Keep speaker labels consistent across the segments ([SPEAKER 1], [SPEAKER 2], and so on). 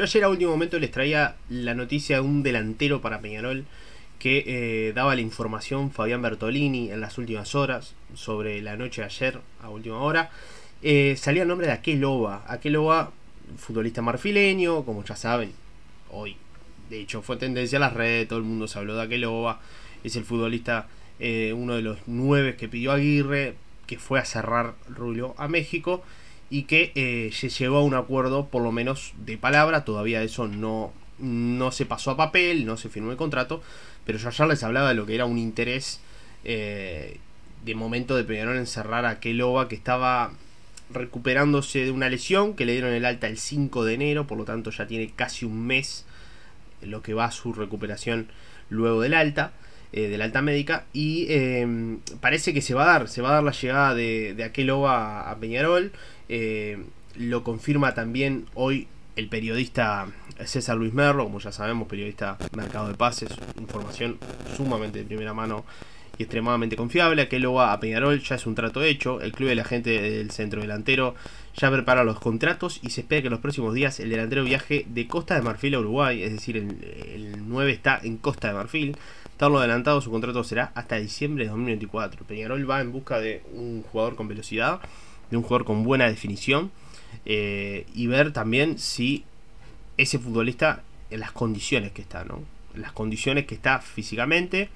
[SPEAKER 1] Yo ayer a último momento les traía la noticia de un delantero para Peñarol que eh, daba la información Fabián Bertolini en las últimas horas sobre la noche de ayer a última hora. Eh, salía el nombre de Aqueloba. Aqueloba, futbolista marfileño, como ya saben, hoy. De hecho, fue tendencia a las redes, todo el mundo se habló de Aqueloba. Es el futbolista, eh, uno de los nueve que pidió Aguirre, que fue a cerrar rulo a México y que eh, se llegó a un acuerdo, por lo menos de palabra, todavía eso no, no se pasó a papel, no se firmó el contrato, pero ya les hablaba de lo que era un interés eh, de momento de Peñarol encerrar a Keloba que estaba recuperándose de una lesión que le dieron el alta el 5 de enero, por lo tanto ya tiene casi un mes lo que va a su recuperación luego del alta. Eh, de la alta médica. Y em, parece que se va a dar, se va a dar la llegada de, de aquel a Peñarol. Eh, lo confirma también hoy el periodista César Luis Merlo, como ya sabemos, periodista Mercado de Pases, información sumamente de primera mano y extremadamente confiable. Aquel OVA a Peñarol ya es un trato hecho. El club de la gente del centro delantero ya prepara los contratos y se espera que en los próximos días el delantero viaje de Costa de Marfil a Uruguay, es decir, el 9 está en Costa de Marfil estarlo adelantado, su contrato será hasta diciembre de 2024. Peñarol va en busca de un jugador con velocidad, de un jugador con buena definición eh, y ver también si ese futbolista en las condiciones que está, ¿no? las condiciones que está físicamente,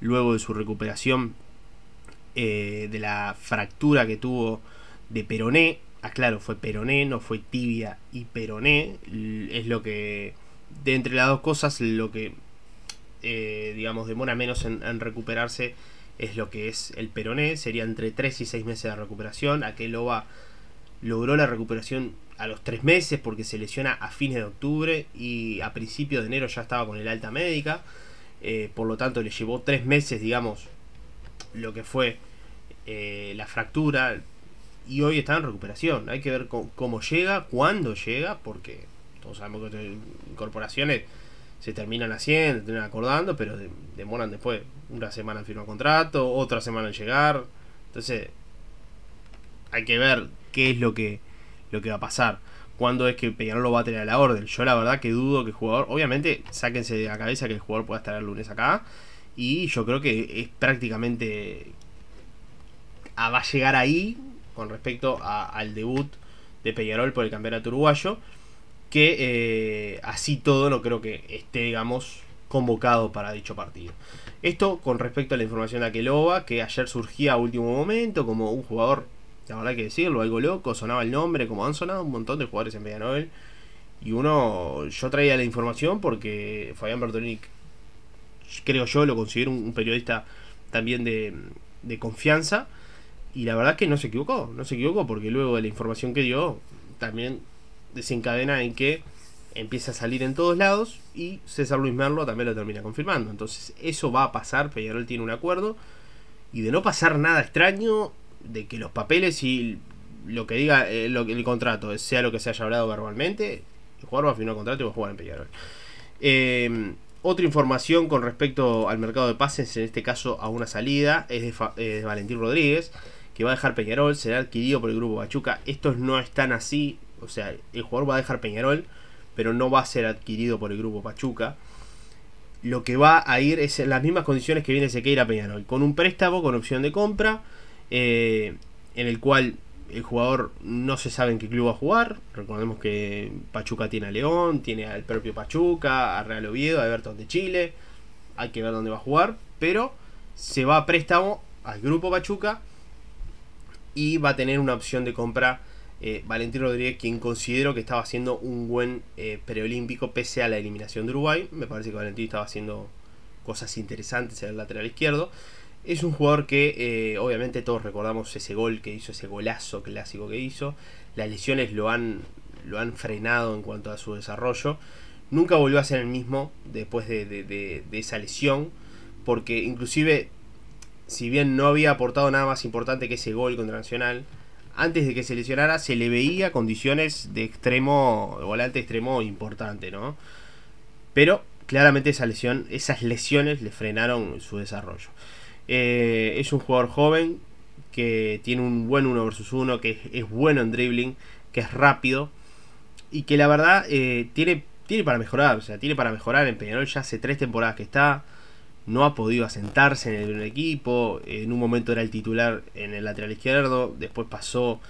[SPEAKER 1] luego de su recuperación eh, de la fractura que tuvo de peroné. Aclaro, ah, fue peroné, no fue tibia y peroné. Es lo que, de entre las dos cosas, lo que eh, digamos, demora menos en, recuperarse, es lo que es el peroné, sería entre 3 y 6 meses de recuperación. Aquel va logró la recuperación a los 3 meses porque se lesiona a fines de octubre y a principios de enero ya estaba con el alta médica, eh, por lo tanto le llevó 3 meses, digamos, lo que fue eh, la fractura. Y hoy está en recuperación. Hay que ver cómo, llega, cuándo llega, porque todos sabemos que incorporaciones se terminan haciendo, se terminan acordando, pero demoran después una semana en firmar contrato, otra semana en llegar. Entonces, hay que ver qué es lo que, lo que va a pasar. Cuándo es que Peñarol lo va a tener a la orden. Yo la verdad que dudo que el jugador, obviamente, sáquense de la cabeza que el jugador pueda estar el lunes acá. Y yo creo que es prácticamente... Ah, va a llegar ahí con respecto al debut de Peñarol por el campeonato uruguayo que eh, así todo no creo que esté, digamos, convocado para dicho partido. Esto con respecto a la información de Aquelova que ayer surgía a último momento como un jugador, la verdad que decirlo, algo loco, sonaba el nombre, como han sonado un montón de jugadores en Nobel, Y uno, yo traía la información porque Fabián Bertolini, creo yo, lo considero un, periodista también de, de confianza. Y la verdad que no se equivocó, no se equivocó porque luego de la información que dio, también desencadena en que empieza a salir en todos lados y César Luis Merlo también lo termina confirmando. Entonces eso va a pasar, Peñarol tiene un acuerdo y de no pasar nada extraño, de que los papeles y lo que diga eh, el contrato sea lo que se haya hablado verbalmente, el jugador va a firmar contrato y va a jugar en Peñarol. Eh, otra información con respecto al mercado de pases, en este caso a una salida, es de, eh, Valentín Rodríguez, que va a dejar Peñarol, será adquirido por el grupo Pachuca. Estos no están así, o sea, el jugador va a dejar Peñarol, pero no va a ser adquirido por el grupo Pachuca. Lo que va a ir es en las mismas condiciones que viene Sequeira Peñarol, con un préstamo, con opción de compra, eh, en el cual el jugador no se sabe en qué club va a jugar. Recordemos que Pachuca tiene a León, tiene al propio Pachuca, a Real Oviedo, a Everton de Chile. Hay que ver dónde va a jugar, pero se va a préstamo al grupo Pachuca y va a tener una opción de compra eh, Valentín Rodríguez, quien considero que estaba haciendo un buen eh, preolímpico pese a la eliminación de Uruguay. Me parece que Valentín estaba haciendo cosas interesantes en el lateral izquierdo. Es un jugador que eh, obviamente todos recordamos ese gol que hizo, ese golazo clásico que hizo. Las lesiones lo han, lo han frenado en cuanto a su desarrollo. Nunca volvió a ser el mismo después de, de esa lesión. Porque inclusive, si bien no había aportado nada más importante que ese gol contra Nacional, antes de que se lesionara, se le veía condiciones de extremo, de volante extremo importante, ¿no? Pero claramente esa lesión, esas lesiones le frenaron su desarrollo. Eh, es un jugador joven que tiene un buen 1 versus 1, que es, bueno en dribbling, que es rápido y que la verdad eh, tiene, tiene para mejorar. O sea, tiene para mejorar en Peñarol ya hace tres temporadas que está no ha podido asentarse en el equipo. En un momento era el titular en el lateral izquierdo, después pasó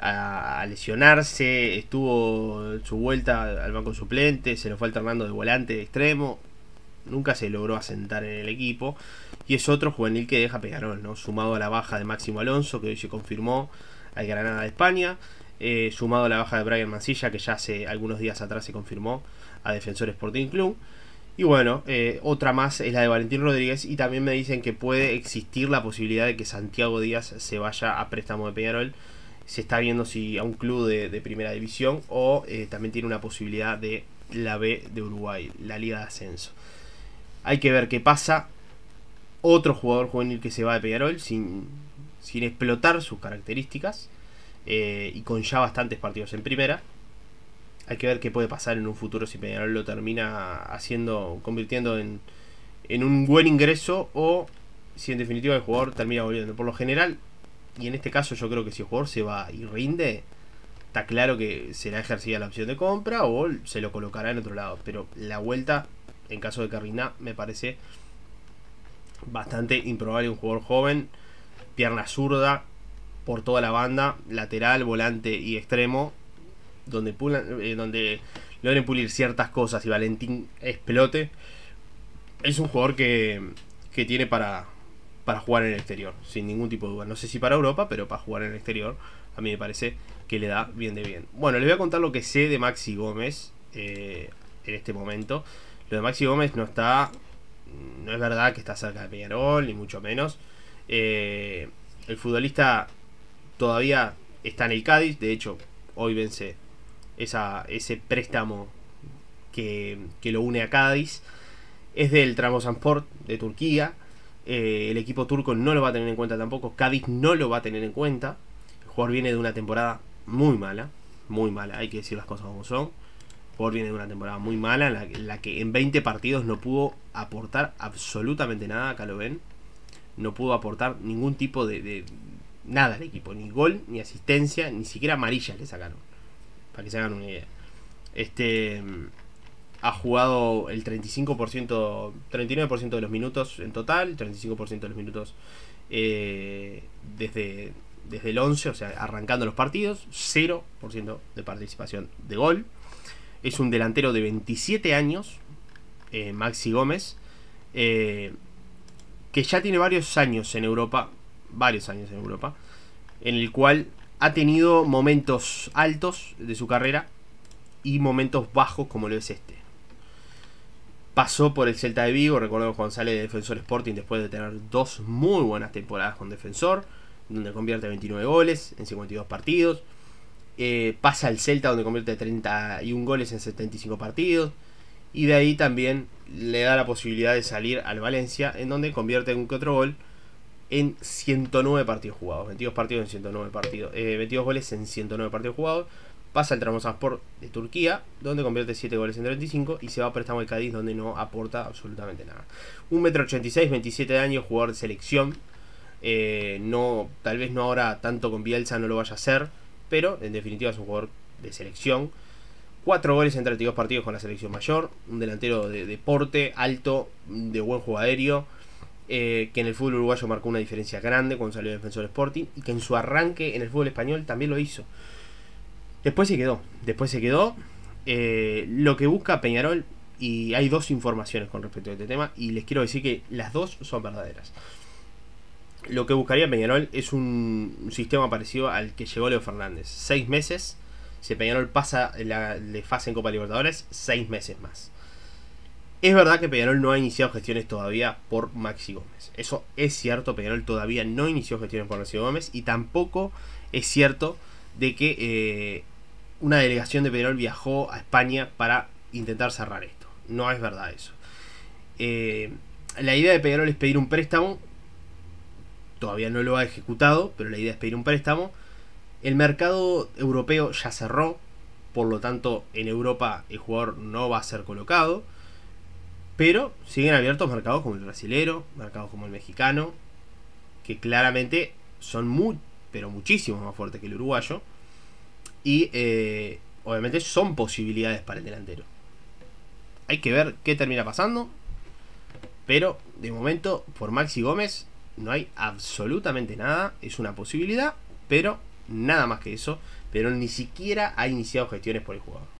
[SPEAKER 1] a, lesionarse, estuvo su vuelta al banco suplente, se lo fue alternando de volante, de extremo. Nunca se logró asentar en el equipo. Y es otro juvenil que deja pegarón, Sumado a la baja de Máximo Alonso, que hoy se confirmó al Granada de España. Eh, sumado a la baja de Brian Mancilla, que ya hace algunos días atrás se confirmó a Defensor Sporting Club. Y bueno, eh, otra más es la de Valentín Rodríguez y también me dicen que puede existir la posibilidad de que Santiago Díaz se vaya a préstamo de Peñarol. Se está viendo si a un club de, primera división o eh, también tiene una posibilidad de la B de Uruguay, la Liga de Ascenso. Hay que ver qué pasa. Otro jugador juvenil que se va de Peñarol sin, sin explotar sus características eh, y con ya bastantes partidos en primera hay que ver qué puede pasar en un futuro si Peñarol lo termina haciendo, convirtiendo en, en un buen ingreso o si en definitiva el jugador termina volviendo. Por lo general, y en este caso yo creo que si el jugador se va y rinde, está claro que será ejercida la opción de compra o se lo colocará en otro lado. Pero la vuelta, en caso de rinda, me parece bastante improbable un jugador joven, pierna zurda, por toda la banda, lateral, volante y extremo, donde, pulan, eh, logren pulir ciertas cosas y Valentín explote, es un jugador que, que tiene para, para jugar en el exterior, sin ningún tipo de duda. No sé si para Europa, pero para jugar en el exterior, a mí me parece que le da bien de bien. Bueno, les voy a contar lo que sé de Maxi Gómez eh, en este momento. Lo de Maxi Gómez no está. No es verdad que está cerca de Peñarol, ni mucho menos. Eh, el futbolista todavía está en el Cádiz, de hecho, hoy vence ese préstamo que, lo une a Cádiz. Es del Tramosanport de Turquía. Eh, el equipo turco no lo va a tener en cuenta tampoco. Cádiz no lo va a tener en cuenta. El jugador viene de una temporada muy mala. Muy mala, hay que decir las cosas como son. El jugador viene de una temporada muy mala. La, la que en 20 partidos no pudo aportar absolutamente nada. Acá lo ven. No pudo aportar ningún tipo de, de nada al equipo. Ni gol, ni asistencia, ni siquiera amarilla le sacaron para que se hagan una idea. Este mm, ha jugado el 35%, 39% de los minutos en total, 35% de los minutos eh, desde, desde el 11, o sea, arrancando los partidos, 0% de participación de gol. Es un delantero de 27 años, eh, Maxi Gómez, eh, que ya tiene varios años en Europa, varios años en Europa, en el cual ha tenido momentos altos de su carrera y momentos bajos como lo es este. Pasó por el Celta de Vigo, recuerdo González sale de Defensor Sporting después de tener dos muy buenas temporadas con Defensor, donde convierte 29 goles en 52 partidos. Eh, pasa al Celta donde convierte 31 goles en 75 partidos. Y de ahí también le da la posibilidad de salir al Valencia, en donde convierte en un que gol en 109 partidos jugados. 22 partidos en 109 partidos. 22 eh, goles en 109 partidos jugados. Pasa al Tramosasport de Turquía, donde convierte 7 goles en 35 y se va a préstamo al Cádiz, donde no aporta absolutamente nada. 1,86m, 27 años, jugador de selección. Eh, no, tal vez no ahora tanto con Bielsa no lo vaya a hacer, pero en definitiva es un jugador de selección. 4 goles en 32 partidos con la selección mayor, un delantero de deporte, alto, de buen jugadero eh, que en el fútbol uruguayo marcó una diferencia grande cuando salió Defensor Sporting y que en su arranque en el fútbol español también lo hizo. Después se quedó, después se quedó. Eh, lo que busca Peñarol, y hay dos informaciones con respecto a este tema, y les quiero decir que las dos son verdaderas. Lo que buscaría Peñarol es un sistema parecido al que llegó Leo Fernández. Seis meses, si Peñarol pasa la, fase en Copa Libertadores, seis meses más. Es verdad que Peñarol no ha iniciado gestiones todavía por Maxi Gómez. Eso es cierto, Peñarol todavía no inició gestiones por Maxi Gómez y tampoco es cierto de que eh, una delegación de Peñarol viajó a España para intentar cerrar esto. No es verdad eso. Eh, la idea de Peñarol es pedir un préstamo. Todavía no lo ha ejecutado, pero la idea es pedir un préstamo. El mercado europeo ya cerró, por lo tanto en Europa el jugador no va a ser colocado. Pero siguen abiertos mercados como el brasilero, mercados como el mexicano, que claramente son muy, pero muchísimo más fuertes que el uruguayo. Y eh, obviamente son posibilidades para el delantero. Hay que ver qué termina pasando. Pero de momento, por Maxi Gómez, no hay absolutamente nada. Es una posibilidad, pero nada más que eso. Pero ni siquiera ha iniciado gestiones por el jugador.